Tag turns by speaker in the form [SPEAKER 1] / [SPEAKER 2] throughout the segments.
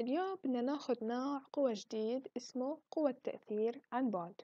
[SPEAKER 1] اليوم بدنا ناخد نوع قوى جديد اسمه قوى التأثير عن بعد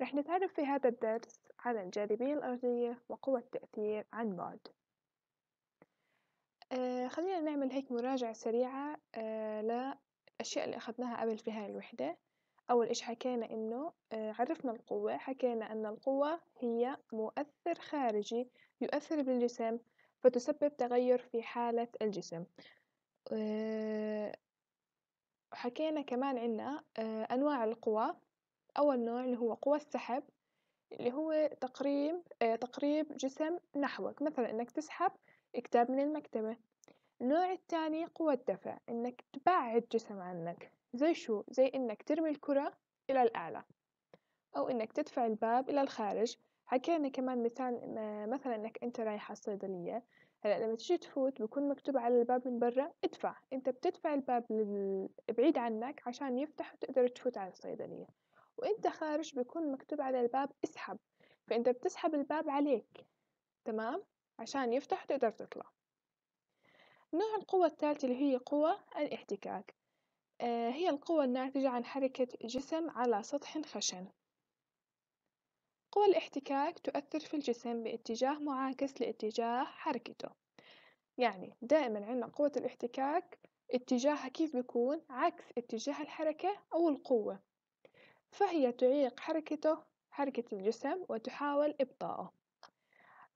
[SPEAKER 1] رح نتعرف في هذا الدرس على الجاذبية الأرضية وقوى التأثير عن بعد آه خلينا نعمل هيك مراجعة سريعة آه للأشياء اللي أخذناها قبل في هاي الوحدة أول إيش حكينا إنه آه عرفنا القوة حكينا أن القوة هي مؤثر خارجي يؤثر بالجسم فتسبب تغير في حالة الجسم وحكينا آه، كمان عنا آه، أنواع القوى أول نوع اللي هو قوى السحب اللي هو تقريب آه، تقريب جسم نحوك مثلا إنك تسحب كتاب من المكتبة النوع التاني قوى الدفع إنك تبعد جسم عنك زي شو زي إنك ترمي الكرة إلى الأعلى أو إنك تدفع الباب إلى الخارج حكينا كمان مثال مثلا إنك أنت رايح عالصيدلية هلأ لما تيجي تفوت بكون مكتوب على الباب من برا ادفع انت بتدفع الباب لل بعيد عنك عشان يفتح وتقدر تفوت على الصيدلية وانت خارج بيكون مكتوب على الباب اسحب فانت بتسحب الباب عليك تمام عشان يفتح وتقدر تطلع نوع القوة الثالثة اللي هي قوة الاحتكاك آه، هي القوة الناتجة عن حركة جسم على سطح خشن قوى الاحتكاك تؤثر في الجسم باتجاه معاكس لاتجاه حركته يعني دائما عندنا قوة الاحتكاك اتجاهها كيف بيكون عكس اتجاه الحركة أو القوة فهي تعيق حركته حركة الجسم وتحاول إبطائه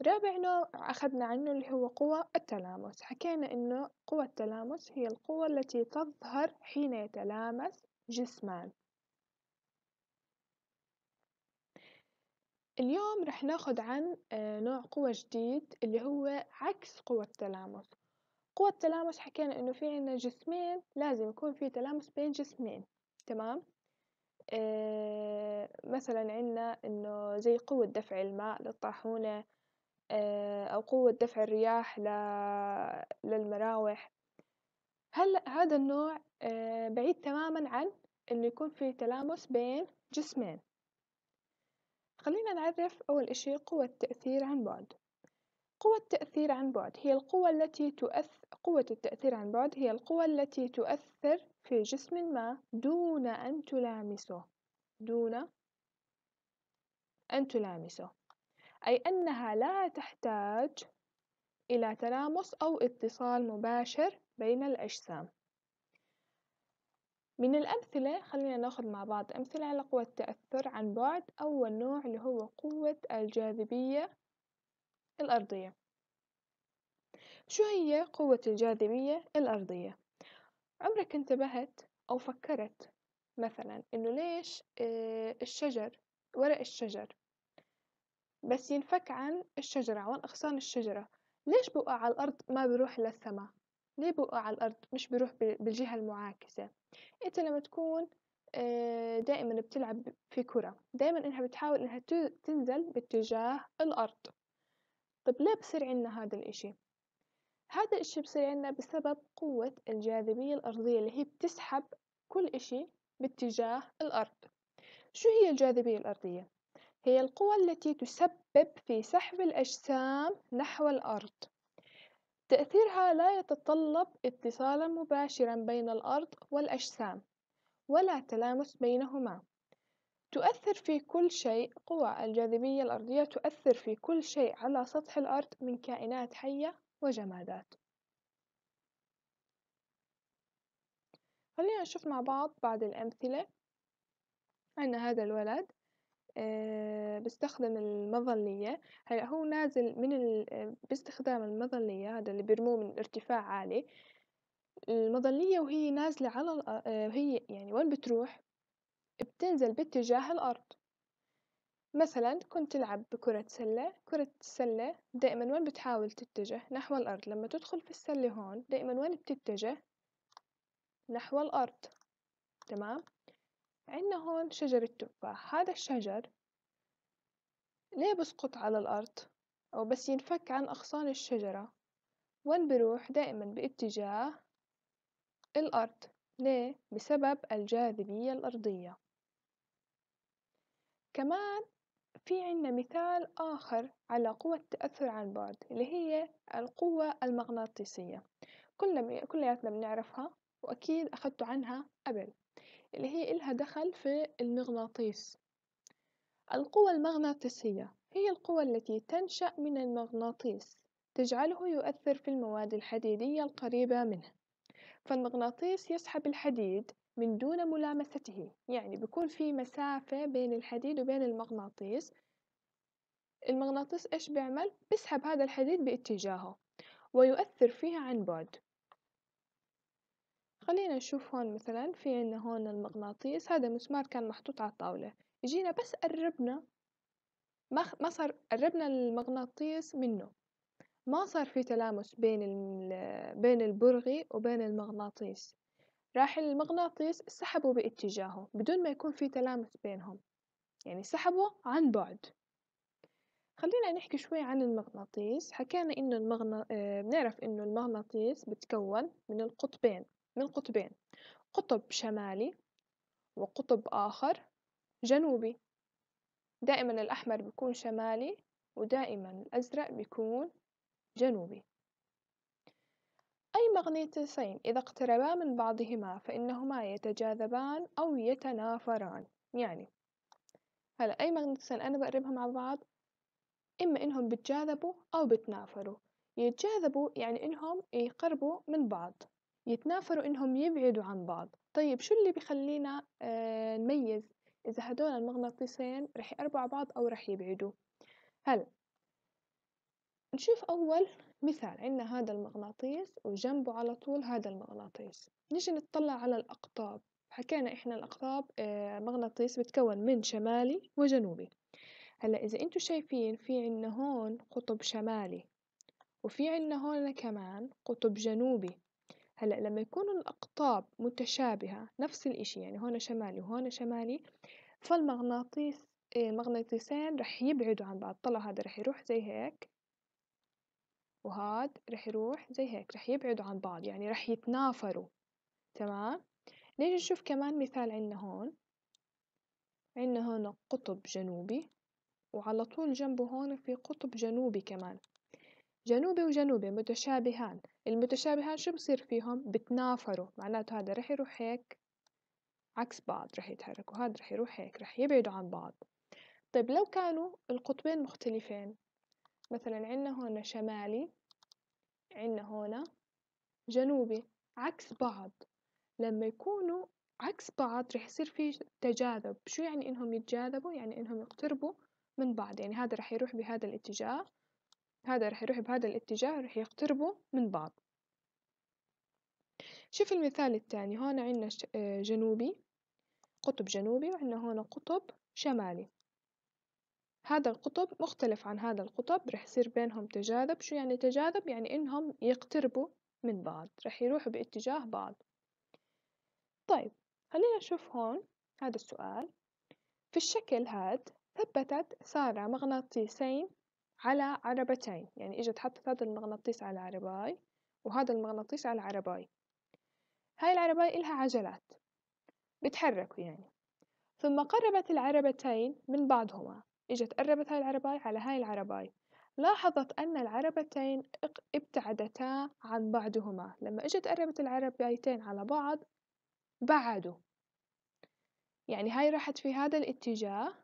[SPEAKER 1] رابع نوع أخذنا عنه اللي هو قوى التلامس حكينا إنه قوى التلامس هي القوة التي تظهر حين يتلامس جسمان اليوم رح ناخد عن آه، نوع قوة جديد اللي هو عكس قوة التلامس، قوة التلامس حكينا إنه في عنا جسمين لازم يكون في تلامس بين جسمين تمام؟ آه، مثلا عنا إنه زي قوة دفع الماء للطاحونة آه، أو قوة دفع الرياح للمراوح، هلأ هذا النوع بعيد تماما عن إنه يكون في تلامس بين جسمين. خلينا نعرف أول إشي قوة التأثير عن بعد قوة التأثير عن بعد هي القوة التي تؤث... قوة التأثير عن بعد هي القوة التي تؤثر في جسم ما دون أن تلامسه دون أن تلامسه أي أنها لا تحتاج إلى تلامس أو اتصال مباشر بين الأجسام من الأمثلة خلينا ناخد مع بعض أمثلة على قوة التأثر عن بعد أول نوع اللي هو قوة الجاذبية الأرضية شو هي قوة الجاذبية الأرضية؟ عمرك انتبهت أو فكرت مثلا إنه ليش آه، الشجر ورق الشجر بس ينفك عن الشجرة عن أغصان الشجرة ليش بوقع على الأرض ما بروح للسما ليه بقع على الأرض مش بيروح بالجهة المعاكسة أنت لما تكون آه، دائما بتلعب في كرة دائما إنها بتحاول إنها تنزل باتجاه الأرض طب ليه بصير عنا هذا الإشي؟ هذا الإشي بصير عنا بسبب قوة الجاذبية الأرضية اللي هي بتسحب كل إشي باتجاه الأرض شو هي الجاذبية الأرضية؟ هي القوة التي تسبب في سحب الأجسام نحو الأرض تأثيرها لا يتطلب اتصالًا مباشرًا بين الأرض والأجسام، ولا تلامس بينهما، تؤثر في كل شيء قوى الجاذبية الأرضية تؤثر في كل شيء على سطح الأرض من كائنات حية وجمادات، خلينا نشوف مع بعض بعض الأمثلة، عنا هذا الولد آه، بستخدم المظلية هلا هو نازل من ال آه، باستخدام المظلية هذا اللي بيرموه من ارتفاع عالي المظلية وهي نازلة على الأر- آه، وهي يعني وين بتروح بتنزل باتجاه الأرض مثلا كنت تلعب بكرة سلة كرة السلة دائما وين بتحاول تتجه نحو الأرض لما تدخل في السلة هون دائما وين بتتجه نحو الأرض تمام. عنا هون شجر التفاح هذا الشجر ليه بسقط على الأرض أو بس ينفك عن أغصان الشجرة وين بروح دائما باتجاه الأرض ليه؟ بسبب الجاذبية الأرضية كمان في عنا مثال آخر على قوة التأثر عن بعد اللي هي القوة المغناطيسية كلنا كلياتنا بنعرفها وأكيد أخدتوا عنها قبل اللي هي إلها دخل في المغناطيس القوى المغناطيسية هي القوى التي تنشأ من المغناطيس تجعله يؤثر في المواد الحديدية القريبة منه فالمغناطيس يسحب الحديد من دون ملامسته يعني بيكون في مسافة بين الحديد وبين المغناطيس المغناطيس إيش بيعمل؟ بيسحب هذا الحديد باتجاهه ويؤثر فيه عن بعد خلينا نشوف هون مثلا في عنا هون المغناطيس هذا مسمار كان محطوط على الطاولة جينا بس قربنا ما ما صار قربنا المغناطيس منه ما صار في تلامس بين بين البرغي وبين المغناطيس راح المغناطيس سحبه باتجاهه بدون ما يكون في تلامس بينهم يعني سحبه عن بعد خلينا نحكي شوي عن المغناطيس حكينا انه المغنا... آه، بنعرف انه المغناطيس بتكون من القطبين من قطبين قطب شمالي وقطب آخر جنوبي دائما الأحمر بيكون شمالي ودائما الأزرق بيكون جنوبي أي مغناطيسين إذا اقتربا من بعضهما فإنهما يتجاذبان أو يتنافران يعني هلا أي مغناطيسين أنا بقربها مع بعض إما إنهم بتجاذبوا أو بتنافروا يتجاذبوا يعني إنهم يقربوا من بعض يتنافروا إنهم يبعدوا عن بعض طيب شو اللي بخلينا آه، نميز إذا هدول المغناطيسين رح يقربوا على بعض أو رح يبعدوا هلا نشوف أول مثال عندنا هذا المغناطيس وجنبه على طول هذا المغناطيس نيجي نطلع على الأقطاب حكينا إحنا الأقطاب آه، مغناطيس بتكون من شمالي وجنوبي هلا إذا انتم شايفين في عنا هون قطب شمالي وفي عنا هون كمان قطب جنوبي هلا لما يكون الأقطاب متشابهة نفس الإشي يعني هون شمالي وهون شمالي فالمغناطيس إيه، المغناطيسين رح يبعدوا عن بعض طلع هذا رح يروح زي هيك وهاد رح يروح زي هيك رح يبعدوا عن بعض يعني رح يتنافروا تمام نيجي نشوف كمان مثال عنا هون عنا هون قطب جنوبي وعلى طول جنبه هون في قطب جنوبي كمان جنوبي وجنوبي متشابهان المتشابهان شو بصير فيهم بتنافروا معناته هذا رح يروح هيك عكس بعض رح يتحركوا هذا رح يروح هيك رح يبعدوا عن بعض طيب لو كانوا القطبين مختلفين مثلا عندنا هون شمالي عندنا هون جنوبي عكس بعض لما يكونوا عكس بعض رح يصير في تجاذب شو يعني انهم يتجاذبوا يعني انهم يقتربوا من بعض يعني هذا رح يروح بهذا الاتجاه هذا رح يروح بهذا الاتجاه رح يقتربوا من بعض شوف المثال التاني هون عنا آه، جنوبي قطب جنوبي وعنا هون قطب شمالي هذا القطب مختلف عن هذا القطب رح يصير بينهم تجاذب شو يعني تجاذب يعني انهم يقتربوا من بعض رح يروحوا باتجاه بعض طيب خلينا نشوف هون هذا السؤال في الشكل هاد ثبتت سارة مغناطيسين على عربتين يعني إجت حطت هذا المغناطيس على عرباي وهذا المغناطيس على عرباي هاي العرباي إلها عجلات بتحركوا يعني ثم قربت العربتين من بعضهما إجت قربت هاي العرباي على هاي العرباي لاحظت أن العربتين ابتعدتا عن بعضهما لما إجت قربت العربايتين على بعض بعدوا يعني هاي راحت في هذا الاتجاه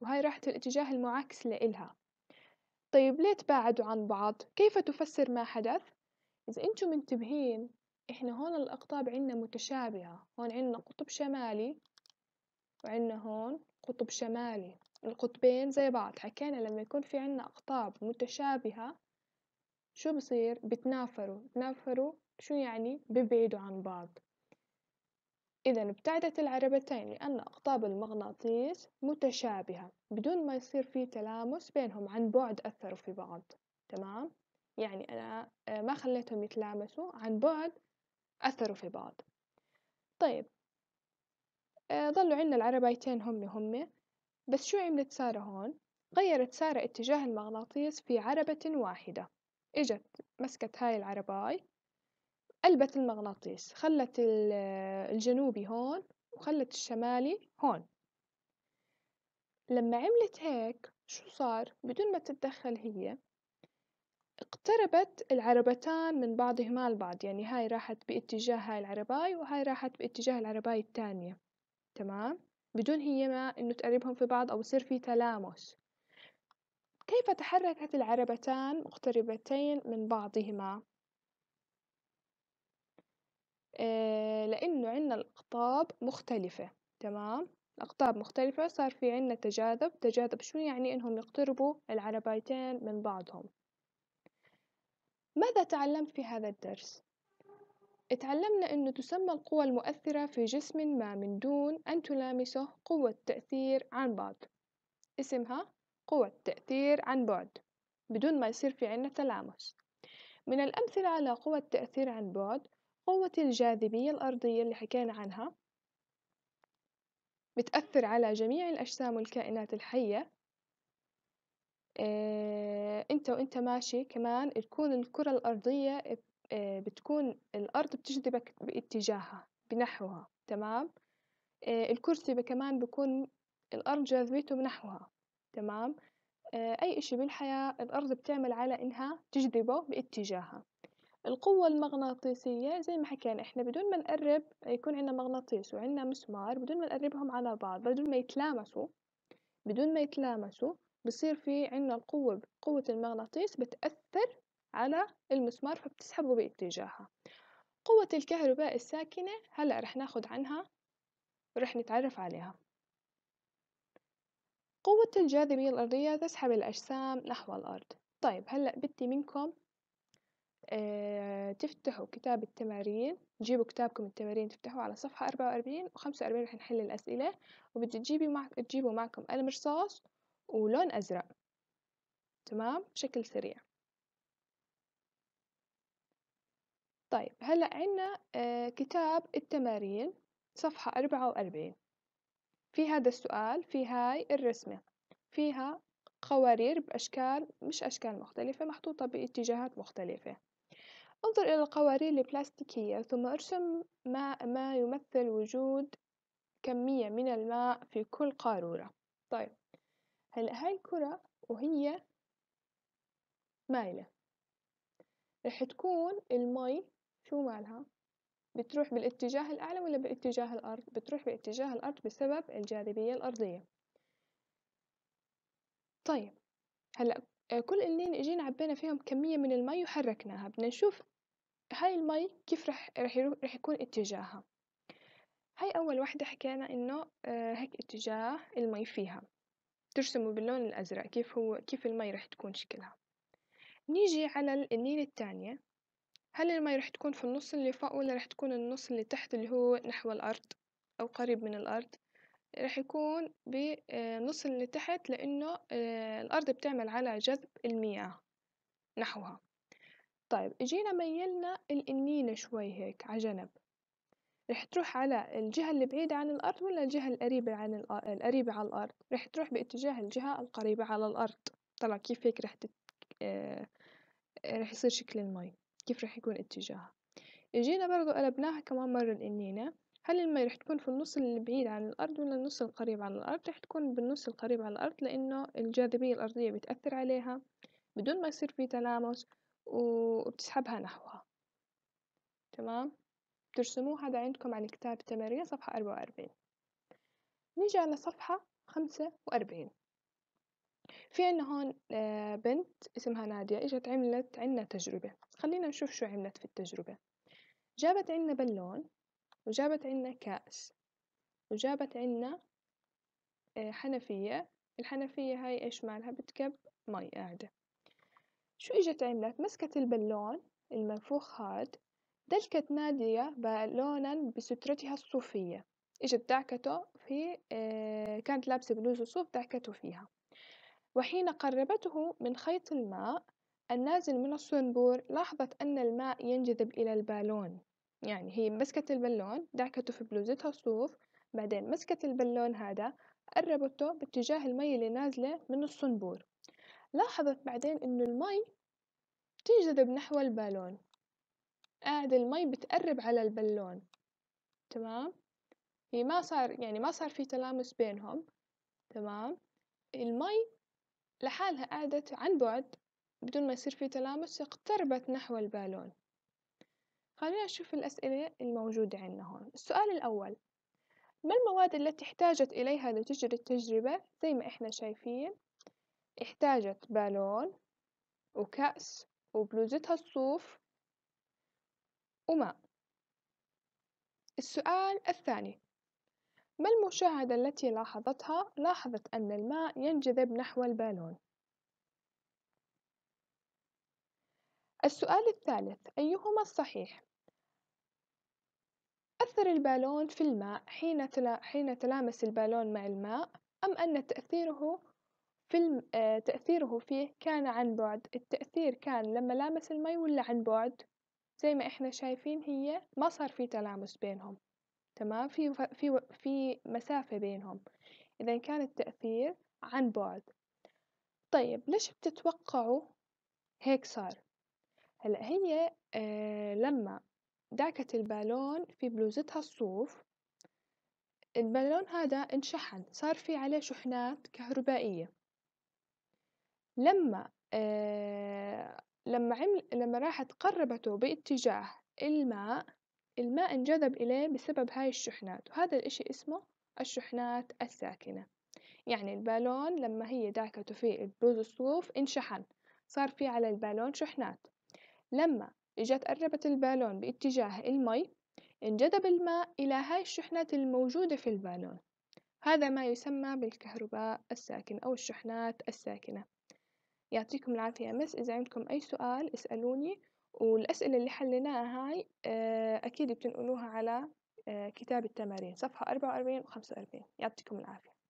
[SPEAKER 1] وهاي راحت الاتجاه المعاكس لإلها طيب ليه تباعدوا عن بعض؟ كيف تفسر ما حدث؟ إذا أنتم منتبهين إحنا هون الأقطاب عنا متشابهة هون عنا قطب شمالي وعنا هون قطب شمالي القطبين زي بعض حكينا لما يكون في عنا أقطاب متشابهة شو بصير؟ بتنافروا بتنافروا شو يعني؟ ببعدوا عن بعض إذا ابتعدت العربتين لأن أقطاب المغناطيس متشابهة بدون ما يصير في تلامس بينهم عن بعد أثروا في بعض تمام؟ يعني أنا آه، ما خليتهم يتلامسوا عن بعد أثروا في بعض طيب آه، ظلوا عندنا العربيتين هم هم بس شو عملت سارة هون؟ غيرت سارة اتجاه المغناطيس في عربة واحدة إجت مسكت هاي العرباي قلبت المغناطيس خلت آه، الجنوبي هون وخلت الشمالي هون لما عملت هيك شو صار بدون ما تتدخل هي اقتربت العربتان من بعضهما البعض يعني هاي راحت باتجاه هاي العرباية وهاي راحت باتجاه العرباية الثانية تمام بدون هي ما انه تقربهم في بعض او يصير في تلامس كيف تحركت العربتان مقتربتين من بعضهما آه، لأنه عنا الأقطاب مختلفة تمام الأقطاب مختلفة صار في عنا تجاذب تجاذب شو يعني إنهم يقتربوا العربايتين من بعضهم ماذا تعلمت في هذا الدرس؟ اتعلمنا أنه تسمى القوى المؤثرة في جسم ما من دون أن تلامسه قوة تأثير عن بعد اسمها قوة تأثير عن بعد بدون ما يصير في عنا تلامس من الأمثلة على قوة تأثير عن بعد قوة الجاذبية الأرضية اللي حكينا عنها بتأثر على جميع الأجسام والكائنات الحية آه، أنت وأنت ماشي كمان تكون الكرة الأرضية آه، بتكون الأرض بتجذبك باتجاهها بنحوها تمام آه، الكرسي كمان بكون الأرض جاذبيته بنحوها تمام أي إشي بالحياة الأرض بتعمل على إنها تجذبه باتجاهها. القوة المغناطيسية زي ما حكينا إحنا بدون ما نقرب يكون عنا مغناطيس وعنا مسمار بدون ما نقربهم على بعض بدون ما يتلامسوا بدون ما يتلامسوا بصير في عنا القوة قوة المغناطيس بتأثر على المسمار فبتسحبه باتجاهها قوة الكهرباء الساكنة هلأ رح ناخد عنها رح نتعرف عليها قوة الجاذبية الأرضية تسحب الأجسام نحو الأرض طيب هلأ بدي منكم آه، تفتحوا كتاب التمارين تجيبوا كتابكم التمارين تفتحوه على صفحة أربعة وأربعين وخمسة وأربعين رح نحل الأسئلة وبتجيبي مع تجيبوا معكم قلم رصاص ولون أزرق تمام بشكل سريع طيب هلا عنا آه، كتاب التمارين صفحة أربعة وأربعين في هذا السؤال في هاي الرسمة فيها قوارير بأشكال مش أشكال مختلفة محطوطة باتجاهات مختلفة انظر إلى القوارير البلاستيكية ثم ارسم ما ما يمثل وجود كمية من الماء في كل قارورة، طيب هلا هاي الكرة وهي مايلة رح تكون المي شو مالها؟ بتروح بالاتجاه الأعلى ولا باتجاه الأرض؟ بتروح باتجاه الأرض بسبب الجاذبية الأرضية، طيب هلا كل إلنين إجينا عبينا فيهم كمية من المي وحركناها بدنا نشوف هاي المي كيف رح رح يروح رح يكون اتجاهها هاي أول وحدة حكينا إنه آه، هيك اتجاه المي فيها ترسموا باللون الأزرق كيف هو كيف المي رح تكون شكلها نيجي على النيل الثانية هل المي رح تكون في النص اللي فوق ولا رح تكون النص اللي تحت اللي هو نحو الأرض أو قريب من الأرض رح يكون بنص آه، اللي تحت لأنه آه، الأرض بتعمل على جذب المياه نحوها طيب اجينا ميلنا الإنينة شوي هيك على جنب رح تروح على الجهة اللي بعيدة عن الأرض ولا الجهة القريبة عن القريبة على الأرض رح تروح باتجاه الجهة القريبة على الأرض طلع كيف هيك رح تت... آه... رح يصير شكل المي كيف رح يكون اتجاهها اجينا برضو قلبناها كمان مرة الإنينة هل المي رح تكون في النص اللي بعيد عن الأرض ولا النص القريب عن الأرض رح تكون بالنص القريب عن الأرض لأنه الجاذبية الأرضية بتأثر عليها بدون ما يصير في تلامس وبتسحبها نحوها تمام ترسموه هذا عندكم عن كتاب التمارين صفحة أربعة وأربعين نيجي على صفحة خمسة وأربعين في عنا هون آه، بنت اسمها نادية اجت عملت عنا تجربة خلينا نشوف شو عملت في التجربة جابت عنا بالون وجابت عنا كأس وجابت عنا آه، حنفية الحنفية هاي إيش مالها بتكب مي قاعدة شو إجت عملت مسكت البالون المنفوخ هاد دلكت نادية بالونا بسترتها الصوفية إجت دعكته في آه، كانت لابسة بلوزة صوف دعكته فيها وحين قربته من خيط الماء النازل من الصنبور لاحظت أن الماء ينجذب إلى البالون يعني هي مسكت البالون دعكته في بلوزتها الصوف بعدين مسكت البالون هذا قربته باتجاه المي اللي نازلة من الصنبور لاحظت بعدين إنه المي تنجذب نحو البالون قاعد آه، المي بتقرب على البالون تمام هي يعني ما صار يعني ما صار في تلامس بينهم تمام المي لحالها قعدت عن بعد بدون ما يصير في تلامس اقتربت نحو البالون خلينا نشوف الأسئلة الموجودة عندنا هون السؤال الأول ما المواد التي احتاجت إليها لتجري التجربة زي ما إحنا شايفين احتاجت بالون وكأس وبلوزتها الصوف وماء السؤال الثاني ما المشاهدة التي لاحظتها لاحظت أن الماء ينجذب نحو البالون السؤال الثالث أيهما الصحيح؟ أثر البالون في الماء حين, تلامس البالون مع الماء أم أن تأثيره فيلم آه، تأثيره فيه كان عن بعد التأثير كان لما لامس المي ولا عن بعد زي ما إحنا شايفين هي ما صار في تلامس بينهم تمام في في في مسافة بينهم إذا كان التأثير عن بعد طيب ليش بتتوقعوا هيك صار هلا هي آه لما داكت البالون في بلوزتها الصوف البالون هذا انشحن صار في عليه شحنات كهربائية لما لما عمل لما راحت قربته باتجاه الماء الماء انجذب إليه بسبب هاي الشحنات وهذا الإشي اسمه الشحنات الساكنة يعني البالون لما هي داكته في بوز الصوف انشحن صار في على البالون شحنات لما إجت قربت البالون باتجاه المي انجذب الماء إلى هاي الشحنات الموجودة في البالون هذا ما يسمى بالكهرباء الساكنة أو الشحنات الساكنة يعطيكم العافية مس إذا عندكم أي سؤال اسألوني والأسئلة اللي حليناها هاي آه، أكيد بتنقلوها على آه، كتاب التمارين صفحة أربعة وأربعين وخمسة وأربعين يعطيكم العافية